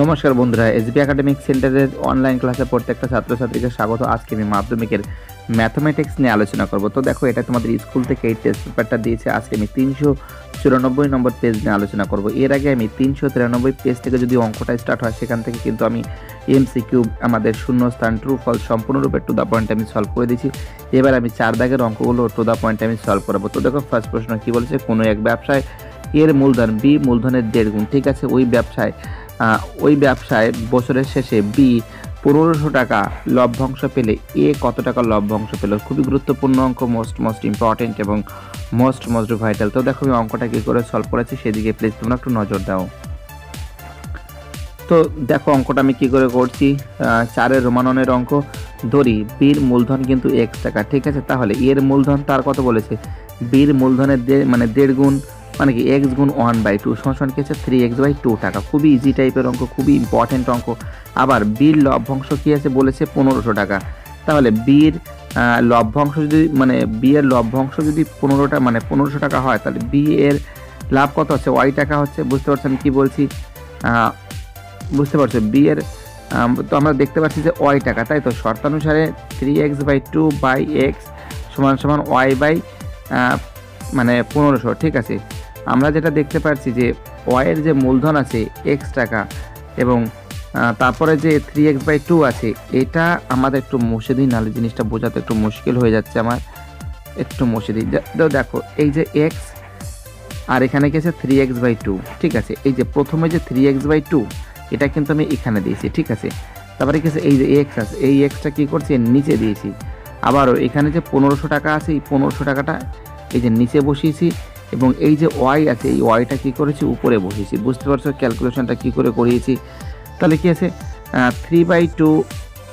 নমস্কার বন্ধুরা SB academic সেন্টারের অনলাইন ক্লাসে প্রত্যেকটা ছাত্রছাত্রীকে স্বাগত আজকে আমি মাধ্যমিকের ম্যাথমেটিক্স নিয়ে আলোচনা করব তো দেখো এটা তোমাদের স্কুল থেকে এই টেস্ট পেপারটা দিয়েছে আজকে আমি তিনশো চুরানব্বই নম্বর পেজ নিয়ে আলোচনা করব এর আগে আমি তিনশো তিরানব্বই পেজ থেকে যদি অঙ্কটা স্টার্ট হয় সেখান থেকে কিন্তু আমি এমসি কিউব আমাদের স্থান ট্রু ফল সম্পূর্ণরূপে টু দ্য পয়েন্ট আমি সলভ করে দিয়েছি এবার আমি চার দাগের অঙ্কগুলো টু দ্য পয়েন্ট আমি সলভ করবো তো দেখো ফার্স্ট প্রশ্ন কী বলছে কোনো এক ব্যবসায় এর মূলধন বি মূলধনের দেড় গুণ ঠিক আছে ওই ব্যবসায় ওই ব্যবসায় বছরের শেষে বি পনেরোশো টাকা লভ্যাংশ পেলে এ কত টাকা লভ্যাংশ পেল খুবই গুরুত্বপূর্ণ অঙ্ক মোস্ট মোস্ট ইম্পর্টেন্ট এবং মোস্ট মোস্ট ভাইটাল তো দেখো আমি অঙ্কটা কী করে সলভ করেছি সেদিকে প্লিজ তোমরা একটু নজর দাও তো দেখো অঙ্কটা আমি কি করে করছি চারের রোমাননের অঙ্ক ধরি বীর মূলধন কিন্তু এক্স টাকা ঠিক আছে তাহলে এর মূলধন তার কত বলেছে বীর মূলধনের মানে দেড় গুণ মানে কি এক্স গুণ ওয়ান বাই টু সমান কি আছে থ্রি এক্স বাই টু টাকা খুবই ইজি টাইপের অঙ্ক খুবই ইম্পর্টেন্ট অঙ্ক আবার বীর লভ্যাংশ কী আছে বলেছে পনেরোশো টাকা তাহলে বির লভ্যাংশ যদি মানে বিয়ের লভ্যাংশ যদি পনেরোটা মানে পনেরোশো টাকা হয় তাহলে বি এর লাভ কত হচ্ছে ওয়াই টাকা হচ্ছে বুঝতে পারছেন আমি কী বলছি বুঝতে পারছো বি এর তো আমরা দেখতে পাচ্ছি যে ওয়াই টাকা তাই তো শর্তানুসারে three X by two by X সমান সমান ওয়াই বাই মানে পনেরোশো ঠিক আছে আমরা যেটা দেখতে পাচ্ছি যে ওয়ের যে মূলধন আছে এক্স টাকা এবং তারপরে যে থ্রি এক্স বাই টু আছে এটা আমাদের একটু মুছে দিই নাহলে জিনিসটা বোঝাতে একটু মুশকিল হয়ে যাচ্ছে আমার একটু মুছে দিই দেখো এই যে এক্স আর এখানে গেছে থ্রি এক্স বাই টু ঠিক আছে এই যে প্রথমে যে থ্রি এক্স বাই টু এটা কিন্তু আমি এখানে দিয়েছি ঠিক আছে তারপরে গেছে এই যে এক্স আছে এই এক্সটা কী করছি নিচে দিয়েছি আবারও এখানে যে পনেরোশো টাকা আছে এই পনেরোশো টাকাটা এই যে নিচে বসিয়েছি এবং এই যে ওয়াই আছে এই ওয়াইটা কী করেছি উপরে বসেছি বুঝতে পারছো ক্যালকুলেশনটা কী করে করিয়েছি তাহলে কি আছে থ্রি বাই টু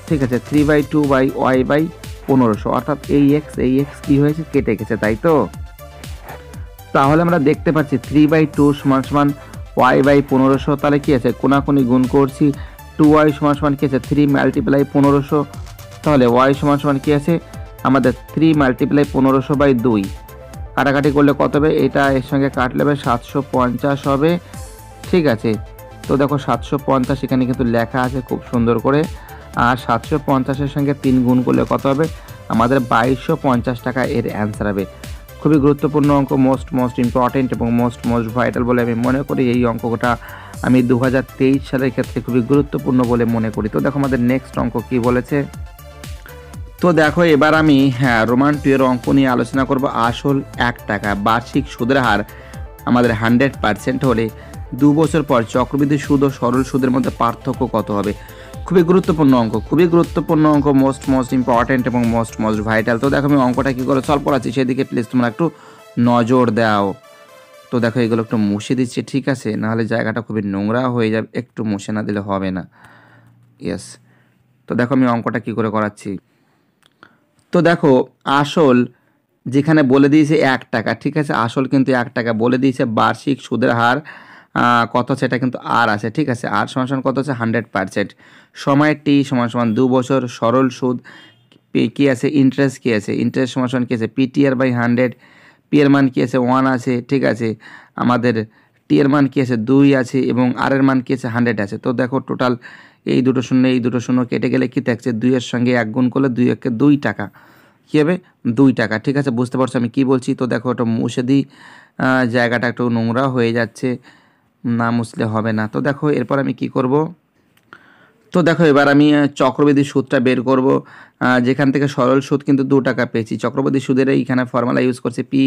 ঠিক আছে three by two by Y by পনেরোশো অর্থাৎ এই এক্স এই এক্স কী হয়েছে কেটে গেছে তাই তো তাহলে আমরা দেখতে পাচ্ছি থ্রি বাই টু সমান সমান ওয়াই বাই পনেরোশো তাহলে কী আছে কোনাকুনি গুণ করছি টু ওয়াই সমান সমান কী আছে থ্রি মাল্টিপ্লাই পনেরোশো তাহলে ওয়াই সমান সমান কী আছে আমাদের থ্রি মাল্টিপ্লাই পনেরোশো বাই দুই কাটাকাটি করলে কত হবে এটা এর সঙ্গে কাটলে হবে সাতশো পঞ্চাশ হবে ঠিক আছে তো দেখো সাতশো পঞ্চাশ এখানে কিন্তু লেখা আছে খুব সুন্দর করে আর সাতশো পঞ্চাশের সঙ্গে তিন গুণ করলে কত হবে আমাদের বাইশশো পঞ্চাশ টাকা এর অ্যান্সার হবে খুবই গুরুত্বপূর্ণ অঙ্ক মোস্ট মোস্ট ইম্পর্টেন্ট এবং মোস্ট মোস্ট ভাইটাল বলে আমি মনে করি এই অঙ্কটা আমি দু সালের ক্ষেত্রে খুবই গুরুত্বপূর্ণ বলে মনে করি তো দেখো আমাদের নেক্সট অঙ্ক কী বলেছে তো দেখো এবার আমি হ্যাঁ রোমান টু এর অঙ্ক নিয়ে আলোচনা করব আসল এক টাকা বার্ষিক সুদের হার আমাদের হান্ড্রেড পার্সেন্ট হলে দু বছর পর চক্রবৃদ্ধি সুদ ও সরল সুদের মধ্যে পার্থক্য কত হবে খুবই গুরুত্বপূর্ণ অঙ্ক খুবই গুরুত্বপূর্ণ অঙ্ক মোস্ট মোস্ট ইম্পর্ট্যান্ট এবং মোস্ট মোস্ট ভাইটাল তো দেখো আমি অঙ্কটা কী করে সলভ করাচ্ছি সেদিকে প্লিজ তোমরা একটু নজর দাও তো দেখো এগুলো একটু মুছে দিচ্ছে ঠিক আছে নাহলে জায়গাটা খুবই নোংরা হয়ে যাবে একটু মুছে না দিলে হবে না ইয়েস তো দেখো আমি অঙ্কটা কী করে করাচ্ছি তো দেখো আসল যেখানে বলে দিয়েছে এক টাকা ঠিক আছে আসল কিন্তু এক টাকা বলে দিয়েছে বার্ষিক সুদের হার কত সেটা কিন্তু আর আছে ঠিক আছে আর সমান সমান কত আছে হান্ড্রেড পারসেন্ট সময় টি সমান সমান দু বছর সরল সুদ কী আছে ইন্টারেস্ট কী আছে ইন্টারেস্ট সমান সমান কী আছে পিটিআর বাই হান্ড্রেড পি এর মান কী আছে ওয়ান আছে ঠিক আছে আমাদের টি এর মান কী আছে দুই আছে এবং আর এর মান কী আছে হান্ড্রেড আছে তো দেখো টোটাল এই দুটো শূন্য এই দুটো শূন্য কেটে গেলে কী থাকছে দুইয়ের সঙ্গে এক গুণ করলে দুই একে দুই টাকা কী হবে দুই টাকা ঠিক আছে বুঝতে পারছো আমি কি বলছি তো দেখো ওটা মুছে দিই জায়গাটা একটু নোংরা হয়ে যাচ্ছে না মুছলে হবে না তো দেখো এরপর আমি কি করব তো দেখো এবার আমি চক্রবৃদ্ধি সুদটা বের করব যেখান থেকে সরল সুদ কিন্তু দু টাকা পেয়েছি চক্রবৃদ্ধি সুদের এইখানে ফর্মুলা ইউজ করছি পি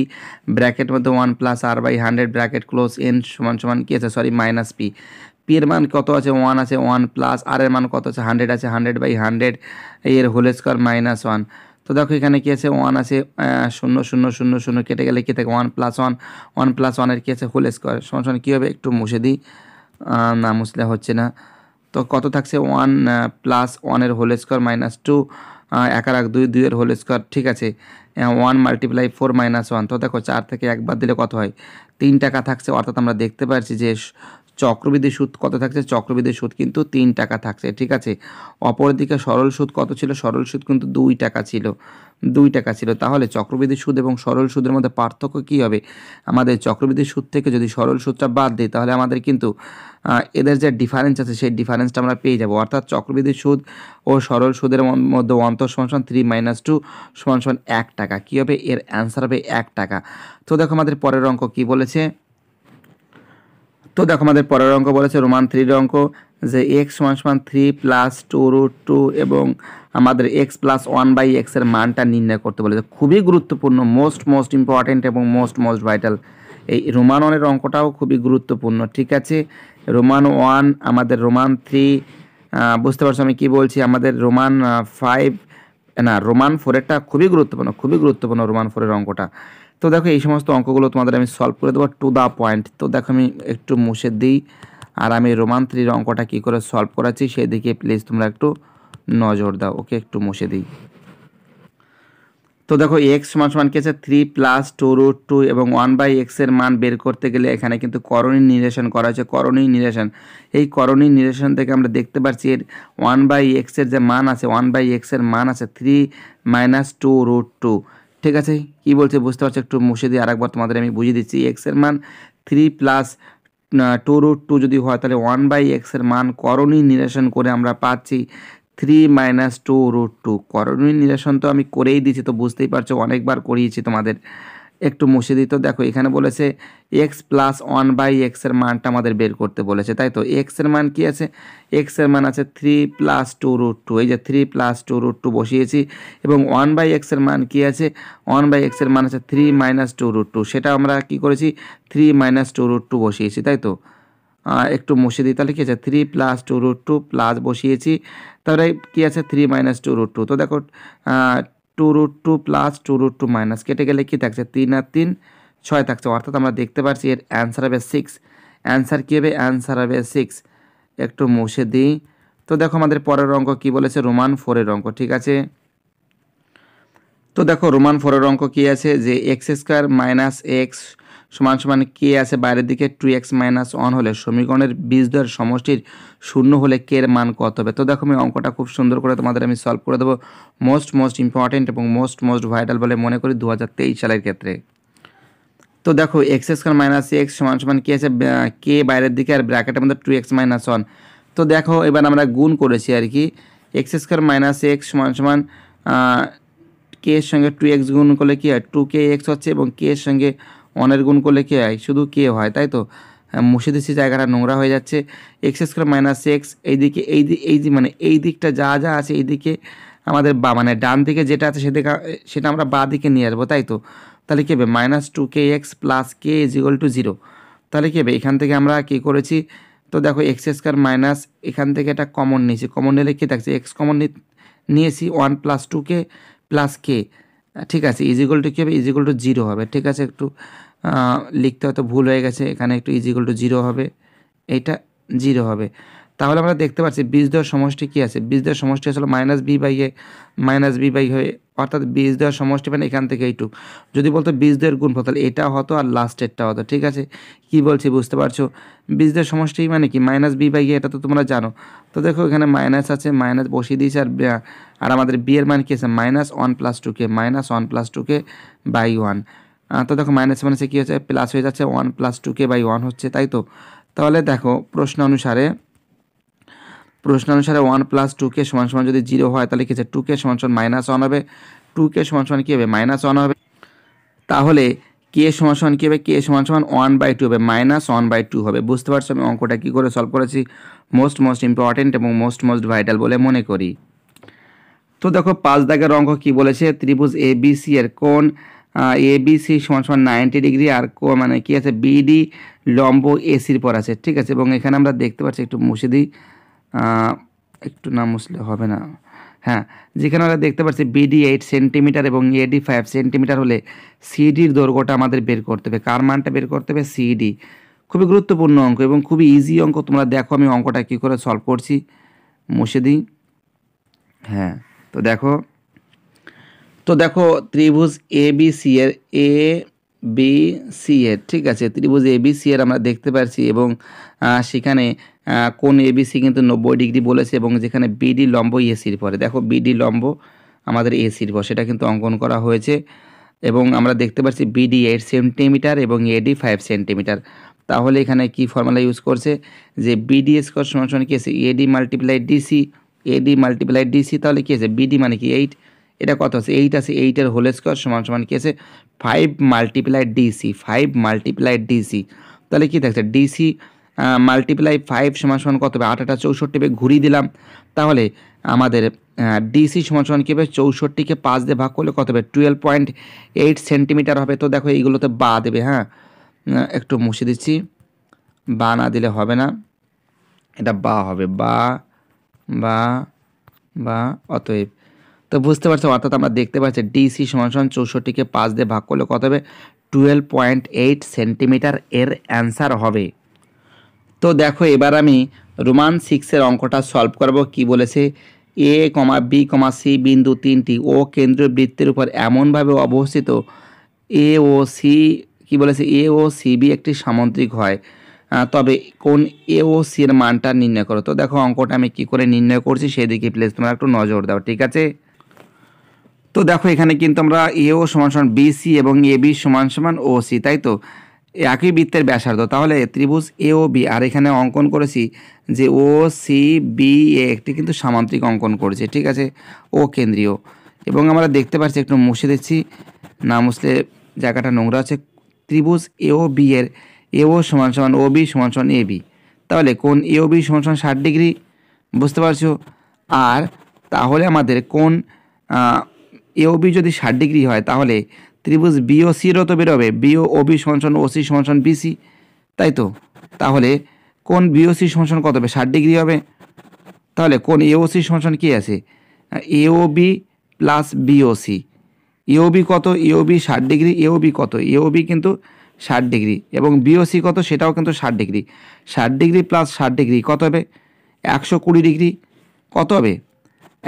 ব্র্যাকেট মধ্যে one plus R by hundred bracket close N সমান সমান কী আছে সরি মাইনাস পি এর মান কত আছে ওয়ান আছে ওয়ান প্লাস আর এর মান কত আছে হান্ড্রেড আছে হান্ড্রেড বাই হান্ড্রেড এর হোল স্কোয়ার মাইনাস ওয়ান তো দেখো এখানে কী আছে ওয়ান আছে শূন্য শূন্য শূন্য শূন্য কেটে গেলে কী থাকে one plus one one plus ওয়ানের কী আছে হোল স্কোয়ার সমান সমান কী হবে একটু মুছে দিই না মুছলে হচ্ছে না তো কত থাকছে ওয়ান প্লাস ওয়ানের হোল স্কোয়ার মাইনাস টু এক আর এক দুই দুইয়ের হোল স্কোয়ার ঠিক আছে one multiply four minus one তো দেখো চার থেকে একবার দিলে কত হয় তিন টাকা থাকছে অর্থাৎ আমরা দেখতে পারছি যে চক্রবৃদ্ধি সুদ কত থাকছে চক্রবৃদ্ধি সুদ কিন্তু তিন টাকা থাকছে ঠিক আছে অপরদিকে সরল সুদ কত ছিল সরল সুদ কিন্তু দুই টাকা ছিল দুই টাকা ছিল তাহলে চক্রবৃদ্ধি সুদ এবং সরল সুদের মধ্যে পার্থক্য কী হবে আমাদের চক্রবৃদ্ধি সুদ থেকে যদি সরল সুদটা বাদ দিই তাহলে আমাদের কিন্তু এদের যে ডিফারেন্স আছে সেই ডিফারেন্সটা আমরা পেয়ে যাব অর্থাৎ চক্রবৃদ্ধি সুদ ও সরল সুদের মধ্যে অন্তর সমান থ্রি মাইনাস টু সমান এক টাকা কী হবে এর অ্যান্সার হবে এক টাকা তো দেখো আমাদের পরের অঙ্ক কী বলেছে তো দেখো আমাদের পরের অঙ্ক বলেছে রোমান থ্রির অঙ্ক যে এক্স ওয়ান সমান three plus two root two এবং আমাদের এক্স প্লাস ওয়ান বাই এক্সের মানটা নির্ণয় করতে বলেছে খুবই গুরুত্বপূর্ণ মোস্ট মোস্ট ইম্পর্ট্যান্ট এবং মোস্ট মোস্ট ভাইটাল এই রোমান ওয়ানের অঙ্কটাও খুবই গুরুত্বপূর্ণ ঠিক আছে রোমান ওয়ান আমাদের রোমান থ্রি বুঝতে পারছো আমি কী বলছি আমাদের রোমান ফাইভ না রোমান ফোরেরটা খুবই গুরুত্বপূর্ণ খুবই গুরুত্বপূর্ণ রোমান ফোরের অঙ্কটা তো দেখো এই সমস্ত অঙ্কগুলো তোমাদের আমি সলভ করে দেবো টু দ্য পয়েন্ট তো দেখো আমি একটু মুছে দিই আর আমি রোমান অঙ্কটা কী করে সলভ করাচ্ছি সেই দিকে প্লিজ তোমরা একটু নজর দাও ওকে একটু মুছে দিই তো দেখো এক্স সমান সমান কি আছে three plus two root two এবং ওয়ান বাই এক্সের মান বের করতে গেলে এখানে কিন্তু করণী নিরেশন করা হয়েছে করণী নিরেশন এই করণী নিরেশন থেকে আমরা দেখতে পাচ্ছি এর ওয়ান বাই এক্সের যে মান আছে ওয়ান বাই এক্সের মান আছে three minus two root two ঠিক আছে কি বলছে বুঝতে পারছো একটু মুছে দিয়ে আরেকবার তোমাদের আমি বুঝিয়ে দিচ্ছি এক্সের মান three plus two root two যদি হয় তাহলে ওয়ান বাই এক্সের মান করণী নিরাসন করে আমরা পাচ্ছি three minus two root two করণীয় নিরাসন তো আমি করেই দিয়েছি তো বুঝতেই পারছো অনেকবার করিয়েছি তোমাদের একটু মুছে দিত দেখো এখানে বলেছে এক্স প্লাস ওয়ান বাই এক্সের মানটা আমাদের বের করতে বলেছে তাই তো এক্সের মান কি আছে এক্সের মান আছে three plus two root two এই যে three plus two root two বসিয়েছি এবং ওয়ান বাই এক্সের মান কি আছে ওয়ান বাই এক্সের মান আছে three minus two root two সেটা আমরা কি করেছি three minus two root two বসিয়েছি তাই তো একটু মুছে দিই তাহলে কী আছে three plus two root two plus বসিয়েছি তাহলে কী আছে three minus two root two তো দেখো two root two plus two root two minus কেটে গেলে কী থাকছে তিন আর তিন ছয় থাকছে অর্থাৎ আমরা দেখতে পাচ্ছি এর অ্যান্সার হবে সিক্স অ্যান্সার কী হবে অ্যান্সার হবে সিক্স একটু মুছে দিই তো দেখো আমাদের পরের অঙ্ক কি বলেছে রোমান ফোরের অঙ্ক ঠিক আছে তো দেখো রোমান ফোরের অঙ্ক কী আছে যে এক্স স্কোয়ার মাইনাস এক্স সমান সমান কে আছে বাইরের দিকে টু এক্স মাইনাস ওয়ান হলে সমীকরণের দর সমষ্টির শূন্য হলে কে এর মান কত হবে তো দেখো আমি অঙ্কটা খুব সুন্দর করে তোমাদের আমি সলভ করে দেবো মোস্ট মোস্ট ইম্পর্টেন্ট এবং মোস্ট মোস্ট ভাইটাল বলে মনে করি দু সালের ক্ষেত্রে তো দেখো এক্স স্কোয়ার মাইনাস এক্স সমান সমান কে আছে কে বাইরের দিকে আর ব্র্যাকেটের মধ্যে টু এক্স মাইনাস ওয়ান তো দেখো এবার আমরা গুণ করেছি আর কি এক্স স্কোয়ার মাইনাস এক্স সমান সমান কে এর সঙ্গে টু এক্স গুণ করলে কী হয় টু কে এক্স হচ্ছে এবং কে এর সঙ্গে অনের গুণ করলে কে হয় শুধু কে হয় তাই তো হ্যাঁ, মুছে দিচ্ছি জায়গাটা নোংরা হয়ে যাচ্ছে এক্স স্কোয়ার মাইনাস এক্স এইদিকে এই এই মানে এই দিকটা যা যা আছে এইদিকে আমাদের বা মানে ডান দিকে যেটা আছে সেদিকে সেটা আমরা বা দিকে নিয়ে আসবো তাই তো তাহলে কী হবে minus two K X plus K is equal to zero তাহলে কী হবে এখান থেকে আমরা কী করেছি তো দেখো এক্স স্কোয়ার মাইনাস এখান থেকে এটা কমন নিয়েছি কমন নিলে কী থাকছে এক্স কমন নিয়েছি one plus two K plus K ঠিক আছে ইজিকল টু কী হবে ইজিকল টু জিরো হবে ঠিক আছে একটু লিখতে হয়তো ভুল হয়ে গেছে এখানে একটু ইজিকল টু জিরো হবে এটা জিরো হবে তাহলে আমরা দেখতে পাচ্ছি বীজ দেওয়ার সমষ্টি কী আছে বীজ দেওয়ার সমষ্টি আসলে minus B by A minus B by হয়ে অর্থাৎ বীজ দেওয়ার সমষ্টি মানে এখান থেকে এইটুক যদি বলতো বীজ দেওয়ার গুণ তাহলে এটা হতো আর লাস্টেরটা হতো ঠিক আছে কি বলছি বুঝতে পারছো বীজ দেওয়ার সমষ্টি মানে কি মাইনাস বি বাই এটা তো তোমরা জানো তো দেখো এখানে মাইনাস আছে মাইনাস বসিয়ে দিয়েছে আর আর আমাদের বি এর মান কী আছে minus one plus two K minus one plus two K by one তো দেখো মাইনাস মাইনাসে কী হচ্ছে প্লাস হয়ে যাচ্ছে one plus two K by one হচ্ছে তাই তো তাহলে দেখো প্রশ্ন অনুসারে প্রশ্ন অনুসারে ওয়ান প্লাস টু কে সমান সমান যদি জিরো হয় তাহলে কী হচ্ছে টু কে সমান সমান মাইনাস ওয়ান হবে টু কে সমান সমান কী হবে মাইনাস ওয়ান হবে তাহলে কে সমান সমান কী হবে কে সমান সমান ওয়ান বাই টু হবে মাইনাস ওয়ান বাই টু হবে বুঝতে পারছো আমি অঙ্কটা কী করে সলভ করেছি মোস্ট মোস্ট ইম্পর্টেন্ট এবং মোস্ট মোস্ট ভাইটাল বলে মনে করি তো দেখো পাঁচ দাগের অঙ্ক কী বলেছে ত্রিভুজ এ বি সি এর কোন এবিসি সমান সমান নাইনটি ডিগ্রি আর মানে কি আছে বিডি লম্ব এসির পর আছে ঠিক আছে এবং এখানে আমরা দেখতে পাচ্ছি একটু মুছে দিই একটু না মুছলে হবে না হ্যাঁ যেখানে আমরা দেখতে পাচ্ছি বিডি এইট সেন্টিমিটার এবং এডি ফাইভ সেন্টিমিটার হলে সিডির দৈর্ঘ্যটা আমাদের বের করতে হবে কার মানটা বের করতে হবে সিডি খুবই গুরুত্বপূর্ণ অঙ্ক এবং খুবই ইজি অঙ্ক তোমরা দেখো আমি অঙ্কটা কী করে সলভ করছি মুছে দিই হ্যাঁ তো দেখো তো দেখো ত্রিভুজ এ বি সি এর এ বি সি এর ঠিক আছে ত্রিভুজ এ বি সি এর আমরা দেখতে পাচ্ছি এবং সেখানে কোন এ বি সি কিন্তু নব্বই ডিগ্রি বলেছে এবং যেখানে বিডি লম্ব এসির পরে দেখো বিডি লম্ব আমাদের এসির পর সেটা কিন্তু অঙ্কন করা হয়েছে এবং আমরা দেখতে পাচ্ছি বিডি এইট সেন্টিমিটার এবং এডি ফাইভ সেন্টিমিটার তাহলে এখানে কি ফর্মুলা ইউজ করছে যে বিডি স্কোয়ার সমান সমান কি আছে AD multiply DC AD multiply DC তাহলে কি আছে বিডি মানে কি এইট এটা কত আছে এইট আছে এইটের হোল স্কোয়ার সমান সমান কি আছে five multiply DC five multiply DC তাহলে কি থাকছে ডিসি মাল্টিপ্লাই ফাইভ সমান সমান কত হবে আঠাটা চৌষট্টি পেয়ে ঘুরিয়ে দিলাম তাহলে আমাদের ডিসি সমান সমান কী হবে চৌষট্টিকে পাঁচ দিয়ে ভাগ করলে কত হবে টুয়েলভ পয়েন্ট এইট সেন্টিমিটার হবে তো দেখো এইগুলোতে বা দেবে হ্যাঁ একটু মুছে দিচ্ছি বা না দিলে হবে না এটা বা হবে বা বা বা অতএব তো বুঝতে পারছো অর্থাৎ আমরা দেখতে পাচ্ছি ডিসি সমান সমান চৌষট্টিকে পাঁচ দিয়ে ভাগ করলে কত হবে টুয়েলভ পয়েন্ট এইট সেন্টিমিটার এর অ্যান্সার হবে তো দেখো এবার আমি রোমান সিক্সের অঙ্কটা সলভ করব কি বলেছে এ কমা বি কমা সি বিন্দু তিনটি ও কেন্দ্রীয় বৃত্তের উপর এমনভাবে অবস্থিত এ ও সি কী বলেছে এ ও সি বি একটি সামুদ্রিক হয় তবে কোন এ ও সির মানটা নির্ণয় করো তো দেখো অঙ্কটা আমি কি করে নির্ণয় করছি সেদিকে প্লেস তোমরা একটু নজর দাও ঠিক আছে তো দেখো এখানে কিন্তু আমরা এও সমান সমান বিসি এবং এ বি সমান সমান ও সি তাই তো একই বৃত্তের ব্যাসার্ধ তাহলে ত্রিভুজ এ ও বি আর এখানে অঙ্কন করেছি যে ও সি বি এ একটি কিন্তু সামান্তরিক অঙ্কন করেছে ঠিক আছে ও কেন্দ্রীয় এবং আমরা দেখতে পাচ্ছি একটু মুছে দিচ্ছি না মুছলে জায়গাটা নোংরা আছে ত্রিভুজ এ ও বি এর এ ও সমান সমান ও বি সমান সমান এ বি তাহলে কোন এ ও বি সমান সমান ষাট ডিগ্রি বুঝতে পারছো আর তাহলে আমাদের কোন এওবি যদি ষাট ডিগ্রি হয় তাহলে ত্রিভুজ বিওসিরও তো বেরোবে বিও ওবি সনসন ওসি সনসন বিসি তাই তো তাহলে কোন বিওসি সনসন কত হবে ষাট ডিগ্রি হবে তাহলে কোন এওসি সনসন কী আছে এওবি প্লাস বিওসি এওবি কত এওবি ষাট ডিগ্রি এওবি কত এওবি কিন্তু ষাট ডিগ্রি এবং বিওসি কত সেটাও কিন্তু ষাট ডিগ্রি ষাট ডিগ্রি প্লাস ষাট ডিগ্রি কত হবে একশো কুড়ি ডিগ্রি কত হবে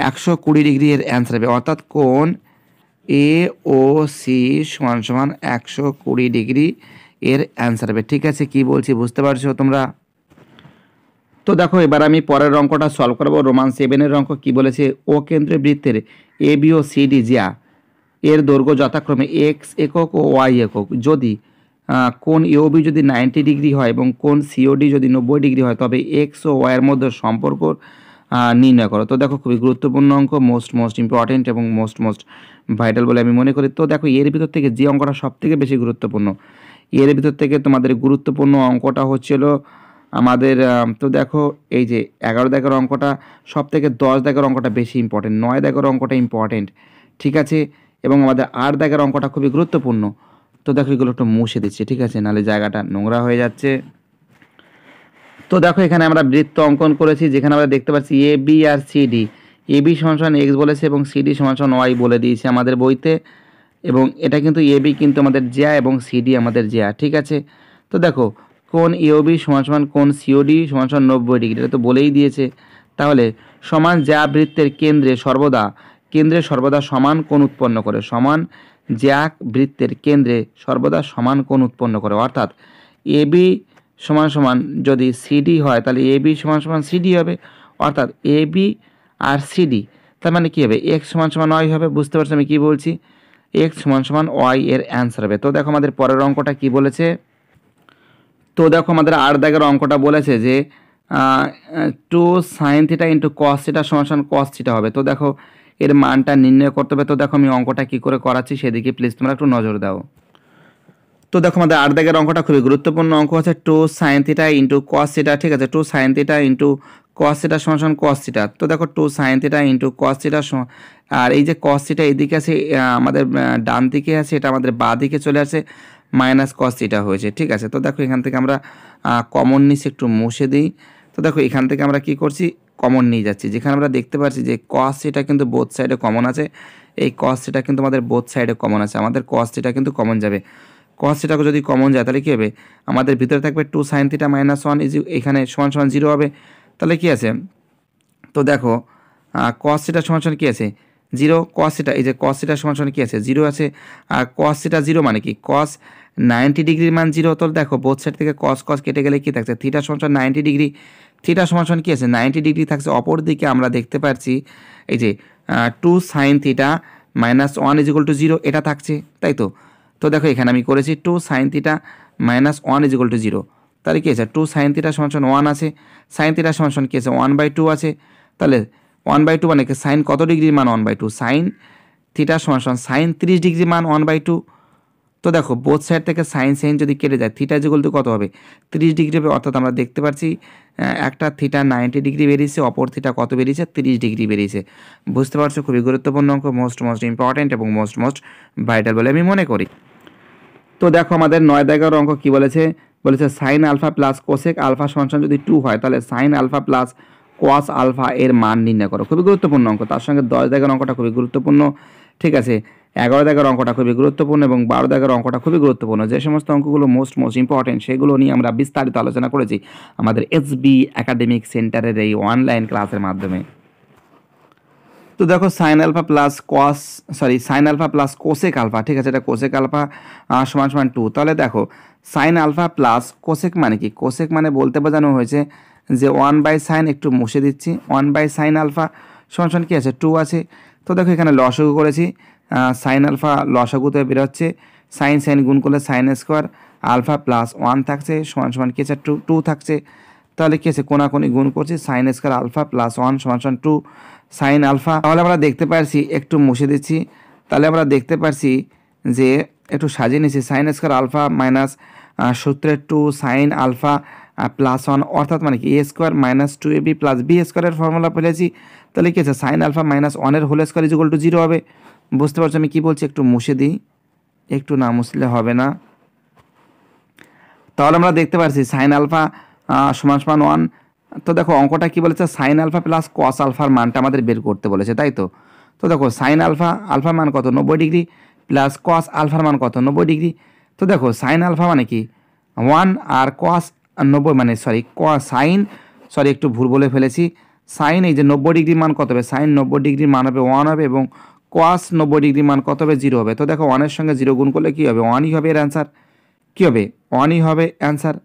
একশো কুড়ি ডিগ্রি এর অ্যান্সার হবে অর্থাৎ কোন এ ও সি সমান সমান একশো কুড়ি ডিগ্রি এর অ্যান্সার হবে ঠিক আছে কি বলছি বুঝতে পারছো তোমরা তো দেখো এবার আমি পরের অঙ্কটা সলভ করবো রোমান সেভেনের অঙ্ক কি বলেছে ও কেন্দ্রীয় বৃত্তের এ বি ও সি ডি জিয়া এর দৈর্ঘ্য যথাক্রমে এক্স একক ও ওয়াই একক যদি কোন বি যদি নাইনটি ডিগ্রি হয় এবং কোন সিওডি যদি নব্বই ডিগ্রি হয় তবে এক্স ও ওয়াইয়ের মধ্যে সম্পর্ক নির্ণয় করো তো দেখো খুবই গুরুত্বপূর্ণ অঙ্ক মোস্ট মোস্ট ইম্পর্টেন্ট এবং মোস্ট মোস্ট ভাইটাল বলে আমি মনে করি তো দেখো এর ভিতর থেকে যে অঙ্কটা সবথেকে বেশি গুরুত্বপূর্ণ এর ভিতর থেকে তোমাদের গুরুত্বপূর্ণ অঙ্কটা হচ্ছিল আমাদের তো দেখো এই যে এগারো দেখার অঙ্কটা সব থেকে দশ দেখার অঙ্কটা বেশি ইম্পর্টেন্ট নয় দেখার অঙ্কটা ইম্পর্টেন্ট ঠিক আছে এবং আমাদের আট দেখার অঙ্কটা খুবই গুরুত্বপূর্ণ তো দেখো এগুলো একটু মুছে দিচ্ছে ঠিক আছে নাহলে জায়গাটা নোংরা হয়ে যাচ্ছে তো দেখো এখানে আমরা বৃত্ত অঙ্কন করেছি যেখানে আমরা দেখতে পাচ্ছি এ বি আর সি ডি এ বি সমান এক্স বলেছে এবং সিডি ডি ওয়াই বলে দিয়েছে আমাদের বইতে এবং এটা কিন্তু এ বি কিন্তু আমাদের জেয়া এবং সি ডি আমাদের জেয়া ঠিক আছে তো দেখো কোন ইওবি সমান সমান কোন সিওডি সমান নব্বই ডিগ্রি এটা তো বলেই দিয়েছে তাহলে সমান যা বৃত্তের কেন্দ্রে সর্বদা কেন্দ্রে সর্বদা সমান কোন উৎপন্ন করে সমান যা বৃত্তের কেন্দ্রে সর্বদা সমান কোন উৎপন্ন করে অর্থাৎ এবি সমান সমান যদি সিডি হয় তাহলে এ বি সমান সমান সিডি হবে অর্থাৎ এ বি আর সিডি তার মানে কী হবে এক্স সমান সমান ওয়াই হবে বুঝতে পারছি আমি কী বলছি এক্স সমান সমান ওয়াই এর অ্যান্সার হবে তো দেখো আমাদের পরের অঙ্কটা কি বলেছে তো দেখো আমাদের আট দাগের অঙ্কটা বলেছে যে two sine theta into cos theta সমান সমান কস থিটা হবে তো দেখো এর মানটা নির্ণয় করতে হবে তো দেখো আমি অঙ্কটা কী করে করাচ্ছি সেদিকে প্লিজ তোমরা একটু নজর দাও তো দেখো আমাদের আট দাগের অঙ্কটা খুবই গুরুত্বপূর্ণ অঙ্ক হচ্ছে two sine theta into cos theta ঠিক আছে two sine theta into cos theta সমান সমান কস থিটা তো দেখো two sine theta into cos theta আর এই যে কস থিটা এদিকে আছে আমাদের ডান দিকে আছে এটা আমাদের বা দিকে চলে আসে মাইনাস কস থিটা হয়েছে ঠিক আছে তো দেখো এখান থেকে আমরা কমন নিচে একটু মুছে দিই তো দেখো এখান থেকে আমরা কি করছি কমন নিয়ে যাচ্ছি যেখানে আমরা দেখতে পাচ্ছি যে কস এটা কিন্তু বোথ সাইডে কমন আছে এই কস এটা কিন্তু আমাদের বোথ সাইডে কমন আছে আমাদের কস এটা কিন্তু কমন যাবে কস থিটাকে যদি কমন যায় তাহলে কী হবে আমাদের ভিতরে থাকবে two sine theta minus one is এখানে সমান সমান জিরো হবে তাহলে কী আছে তো দেখো কস থিটা সমান সমান কী আছে জিরো কস থিটা এই যে কস থিটা সমান সমান কী আছে জিরো আছে আর কস থিটা জিরো মানে কি কস নাইনটি ডিগ্রির মান জিরো তো দেখো বোথ সাইড থেকে কস কস কেটে গেলে কী থাকছে থিটা সমান সমান নাইনটি ডিগ্রি থিটা সমান সমান কী আছে নাইনটি ডিগ্রি থাকছে অপর দিকে আমরা দেখতে পাচ্ছি এই যে two sine theta minus one is equal to zero এটা থাকছে তাই তো তো দেখো এখানে আমি করেছি two sine theta minus one is equal to zero তাহলে কী আছে টু সাইন থিটা সমান ওয়ান আছে সাইন থিটা সমান কী আছে ওয়ান বাই টু আছে তাহলে ওয়ান বাই টু মানে সাইন কত ডিগ্রির মান one by two sine theta সমান সমান সাইন ত্রিশ ডিগ্রি মান ওয়ান বাই টু তো দেখো বোথ সাইড থেকে সাইন সাইন যদি কেটে যায় থিটা যে টু কত হবে তিরিশ ডিগ্রি হবে অর্থাৎ আমরা দেখতে পাচ্ছি একটা থিটা নাইনটি ডিগ্রি বেরিয়েছে অপর থিটা কত বেরিয়েছে তিরিশ ডিগ্রি বেরিয়েছে বুঝতে পারছো খুবই গুরুত্বপূর্ণ অঙ্ক মোস্ট মোস্ট ইম্পর্ট্যান্ট এবং মোস্ট মোস্ট ভাইটাল বলে আমি মনে করি তো দেখো আমাদের নয় এগারো অঙ্ক কী বলেছে বলেছে sine alpha plus cosec alpha সমান যদি টু হয় তাহলে sine alpha plus cos alpha এর মান নির্ণয় করো খুবই গুরুত্বপূর্ণ অঙ্ক তার সঙ্গে দশ দেখার অঙ্কটা খুবই গুরুত্বপূর্ণ ঠিক আছে এগারো দেখার অঙ্কটা খুবই গুরুত্বপূর্ণ এবং বারো দেখার অঙ্কটা খুবই গুরুত্বপূর্ণ যে সমস্ত অঙ্কগুলো মোস্ট মোস্ট ইম্পর্টেন্ট সেগুলো নিয়ে আমরা বিস্তারিত আলোচনা করেছি আমাদের এসবি একাডেমিক সেন্টারের এই অনলাইন ক্লাসের মাধ্যমে তো দেখো sine alpha plus cos sorry sine alpha plus cosec alpha ঠিক আছে এটা কোসেক আলফা সমান সমান টু তাহলে দেখো সাইন আলফা প্লাস কোসেক মানে কি কোসেক মানে বলতে বোঝানো হয়েছে যে ওয়ান বাই সাইন একটু মুছে দিচ্ছি ওয়ান বাই সাইন আলফা সমান সমান কী আছে টু আছে তো দেখো এখানে লসগু করেছি সাইন আলফা লসগুতে বেরোচ্ছে সাইন সাইন গুণ করলে sine square alpha plus one থাকছে সমান সমান কী আছে টু টু থাকছে তাহলে কি আছে কোনাকোনি গুণ করছি sine square alpha plus one সমান সমান টু সাইন আলফা তাহলে আমরা দেখতে পারছি একটু মুছে দিচ্ছি তাহলে আমরা দেখতে পারছি যে একটু সাজিয়ে নিয়েছি সাইন স্কোয়ার আলফা মাইনাস সূত্রের two sine alpha plus one অর্থাৎ মানে কি A square minus two A B plus B স্কোয়ারের ফর্মুলা ফেলেছি তাহলে কি আছে সাইন আলফা মাইনাস ওয়ানের whole square equal to zero হবে বুঝতে পারছো আমি কি বলছি একটু মুছে দিই একটু না মুছলে হবে না তাহলে আমরা দেখতে পারছি সাইন আলফা সমান সমান ওয়ান তো দেখো অঙ্কটা কি বলেছে সাইন আলফা প্লাস কস আলফার মানটা আমাদের বের করতে বলেছে তাই তো তো দেখো সাইন আলফা আলফার মান কত নব্বই ডিগ্রি প্লাস কস আলফার মান কত নব্বই ডিগ্রি তো দেখো সাইন আলফা মানে কি ওয়ান আর কস নব্বই মানে সরি ক সাইন সরি একটু ভুল বলে ফেলেছি সাইন এই যে নব্বই ডিগ্রি মান কত হবে সাইন নব্বই ডিগ্রির মান হবে ওয়ান হবে এবং কস নব্বই ডিগ্রির মান কত হবে জিরো হবে তো দেখো ওয়ানের সঙ্গে জিরো গুণ করলে কী হবে ওয়ানই হবে এর অ্যান্সার কী হবে ওয়ানই হবে অ্যান্সার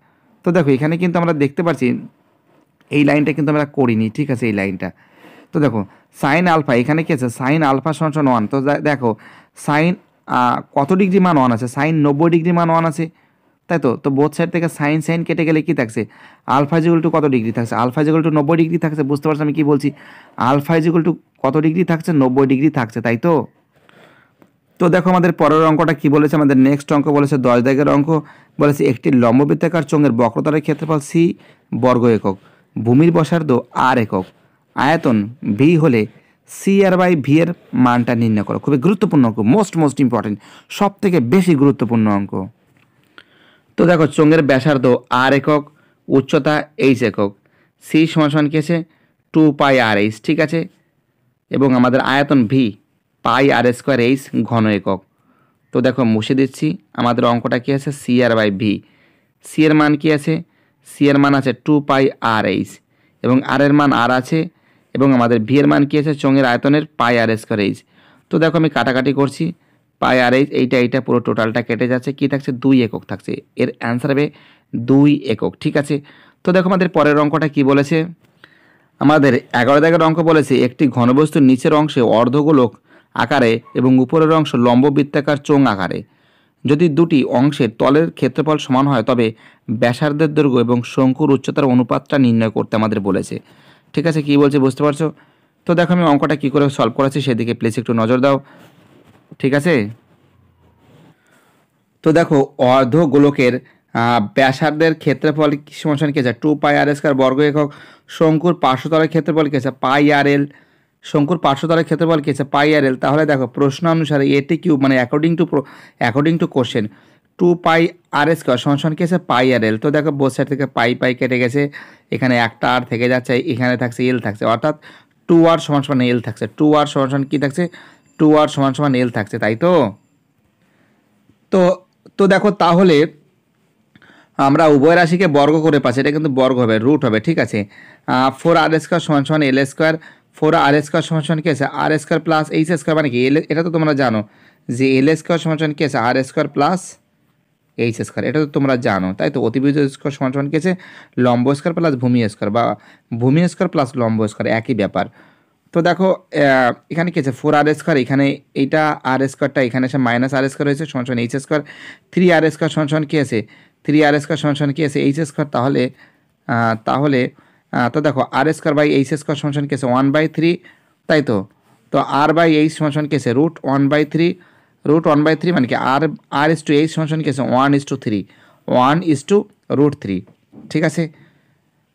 তো দেখো এখানে কিন্তু আমরা দেখতে পাচ্ছি এই লাইনটা কিন্তু আমরা করিনি ঠিক আছে এই লাইনটা তো দেখো সাইন আলফা এখানে কি আছে সাইন আলফা সমান ওয়ান তো দেখো সাইন কত ডিগ্রি মান ওয়ান আছে সাইন নব্বই ডিগ্রি মান ওয়ান আছে তাই তো তো বোথ সাইড থেকে সাইন সাইন কেটে গেলে কি থাকছে আলফা জিগুল টু কত ডিগ্রি থাকছে আলফা জিগুল টু নব্বই ডিগ্রি থাকছে বুঝতে পারছি আমি কী বলছি আলফা জিগুল টু কত ডিগ্রি থাকছে নব্বই ডিগ্রি থাকছে তাই তো তো দেখো আমাদের পরের অঙ্কটা কি বলেছে আমাদের নেক্সট অঙ্ক বলেছে দশ দাগের অঙ্ক বলেছে একটি লম্ববৃত্তাকার চোঙের বক্রতার ক্ষেত্রফল সি বর্গ একক ভূমির বসার্ধ আর একক আয়তন ভি হলে সি আর বাই ভি এর মানটা নির্ণয় করো খুবই গুরুত্বপূর্ণ অঙ্ক মোস্ট মোস্ট ইম্পর্টেন্ট সব থেকে বেশি গুরুত্বপূর্ণ অঙ্ক তো দেখো চোঙের ব্যাসার্ধ আর একক উচ্চতা এইচ একক সি সমান সমান কি আছে টু পাই আর এইচ ঠিক আছে এবং আমাদের আয়তন V pi R square H ঘন একক তো দেখো মুছে দিচ্ছি আমাদের অঙ্কটা কী আছে C R by V C এর মান কী আছে সি এর মান আছে টু পাই আর এইচ এবং আর এর মান আর আছে এবং আমাদের ভি এর মান কী আছে চঙের আয়তনের পাই আর স্কোয়ার এইচ তো দেখো আমি কাটাকাটি করছি পাই আর এইচ এইটা এইটা পুরো টোটালটা কেটে যাচ্ছে কি থাকছে দুই একক থাকছে এর অ্যান্সার হবে দুই একক ঠিক আছে তো দেখো আমাদের পরের অঙ্কটা কি বলেছে আমাদের এগারো দাগের অঙ্ক বলেছে একটি ঘনবস্তুর নিচের অংশে অর্ধগোলক আকারে এবং উপরের অংশ লম্ব বৃত্তাকার চোং আকারে যদি দুটি অংশের তলের ক্ষেত্রফল সমান হয় তবে ব্যাসার্ধের দৈর্ঘ্য এবং শঙ্কুর উচ্চতার অনুপাতটা নির্ণয় করতে আমাদের বলেছে ঠিক আছে কি বলছে বুঝতে পারছো তো দেখো আমি অঙ্কটা কী করে সলভ করেছি সেদিকে প্লিজ একটু নজর দাও ঠিক আছে তো দেখো অর্ধ গোলকের ব্যাসার্ধের ক্ষেত্রফল সমান কি আছে টু পাই আর কার বর্গ একক শঙ্কুর পার্শ্বতলের ক্ষেত্রফল কি আছে পাই আর এল শঙ্কুর পার্শ্বতলের ক্ষেত্রফল কী আছে পাই আর এল তাহলে দেখো প্রশ্ন অনুসারে এটি কিউ মানে according to according to question two pi R S কে সমান কি আছে পাই আর এল তো দেখো বোস সাইড থেকে পাই পাই কেটে গেছে এখানে একটা আর থেকে যাচ্ছে এখানে থাকছে এল থাকছে অর্থাৎ টু আর সমান সমান এল থাকছে টু আর সমান সমান কী থাকছে টু আর সমান সমান এল থাকছে তাই তো তো তো দেখো তাহলে আমরা উভয় রাশিকে বর্গ করে পাচ্ছি এটা কিন্তু বর্গ হবে রুট হবে ঠিক আছে ফোর আর এস কোয়ার সমান সমান L square four R square সমান কি আছে R square plus H square মানে কি এল এটা তো তোমরা জানো যে এল স্কোয়ার সমান কি আছে R square plus H square এটা তো তোমরা জানো তাই তো অতিভুজ স্কোয়ার সমান সমান কি আছে লম্ব স্কোয়ার প্লাস ভূমি স্কোয়ার বা ভূমি স্কোয়ার প্লাস লম্ব স্কোয়ার একই ব্যাপার তো দেখো এখানে কি আছে ফোর আর স্কোয়ার এখানে এইটা আর স্কোয়ারটা এখানে এসে মাইনাস আর স্কোয়ার হয়েছে সমান H square three R square সমান সমান কি আছে থ্রি আর স্কোয়ার সমান সমান কি আছে এইচ স্কোয়ার তাহলে তাহলে হ্যাঁ, তো দেখো R square by H square সমান কেসে ওয়ান বাই থ্রি তাই তো তো আর বাই এইচ সমান কেসে root one by three root one by three মানে কি আর আর ইস টু এইচ সমান কেসে one is to three one is to root three ঠিক আছে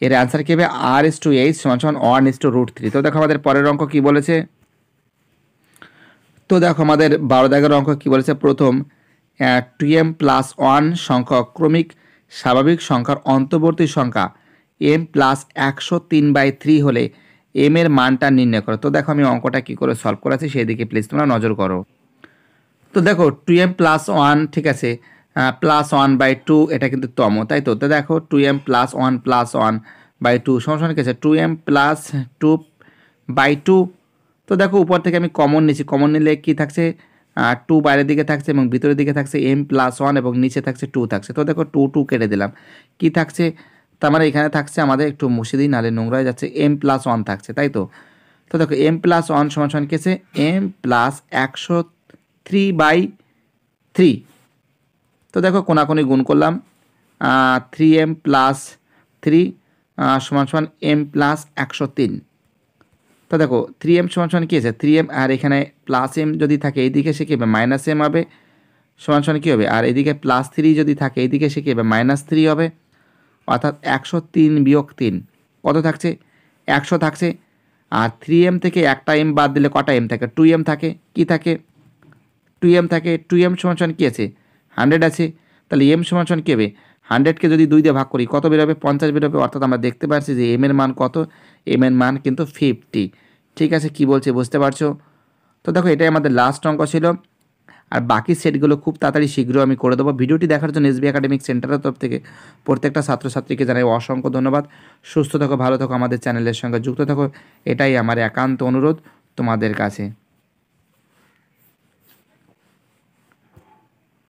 এর অ্যান্সার কী হবে আর ইস টু এইচ সমান সমান one is to root three তো দেখো আমাদের পরের অঙ্ক কী বলেছে তো দেখো আমাদের বারো দাগের অঙ্ক কী বলেছে প্রথম টু এম প্লাস ওয়ান সংখ্যক ক্রমিক স্বাভাবিক সংখ্যার অন্তর্বর্তী সংখ্যা এম প্লাস একশো তিন বাই থ্রি হলে এমের মানটা নির্ণয় করো তো দেখো আমি অঙ্কটা কী করে সলভ করেছি সেই দিকে প্লিজ তোমরা নজর করো তো দেখো টু এম প্লাস ওয়ান ঠিক আছে প্লাস ওয়ান বাই টু এটা কিন্তু তম তাই তো তো দেখো two M plus one plus one by two সমস্যা কি আছে two M plus two by two তো দেখো উপর থেকে আমি কমন নিচ্ছি কমন নিলে কি থাকছে টু বাইরের দিকে থাকছে এবং ভিতরের দিকে থাকছে এম প্লাস ওয়ান এবং নিচে থাকছে টু থাকছে তো দেখো টু টু কেটে দিলাম কি থাকছে তার মানে এখানে থাকছে আমাদের একটু মুসিদি নালে নোংরা যাচ্ছে এম প্লাস ওয়ান থাকছে তাই তো তো দেখো এম প্লাস ওয়ান সমান সমান কেছে এম প্লাস একশো থ্রি বাই থ্রি তো দেখো কোনাকোনি গুণ করলাম থ্রি এম প্লাস থ্রি সমান সমান এম প্লাস একশো তিন তো দেখো থ্রি এম সমান সমান কী আছে থ্রি এম আর এখানে প্লাস এম যদি থাকে এইদিকে সে কী হবে মাইনাস এম হবে সমান সমান কী হবে আর এদিকে প্লাস থ্রি যদি থাকে এইদিকে সে কী হবে মাইনাস থ্রি হবে অর্থাৎ একশো তিন বিয়োগ তিন কত থাকছে একশো থাকছে আর থ্রি এম থেকে একটা এম বাদ দিলে কটা এম থাকে টু এম থাকে কি থাকে টু এম থাকে টু এম সমান কী আছে হান্ড্রেড আছে তাহলে এম সমান কী হবে হান্ড্রেডকে যদি দুই দিয়ে ভাগ করি কত বেরোবে পঞ্চাশ বেরোবে অর্থাৎ আমরা দেখতে পাচ্ছি যে এম এর মান কত এম এর মান কিন্তু ফিফটি ঠিক আছে কি বলছে বুঝতে পারছো তো দেখো এটাই আমাদের লাস্ট অঙ্ক ছিল আর বাকি সেটগুলো খুব তাড়াতাড়ি শীঘ্র আমি করে দেবো ভিডিওটি দেখার জন্য এসবি একাডেমিক সেন্টারের তরফ থেকে প্রত্যেকটা ছাত্রছাত্রীকে জানাই অসংখ্য ধন্যবাদ সুস্থ থাকো ভালো থাকো আমাদের চ্যানেলের সঙ্গে যুক্ত থাকো এটাই আমার একান্ত অনুরোধ তোমাদের কাছে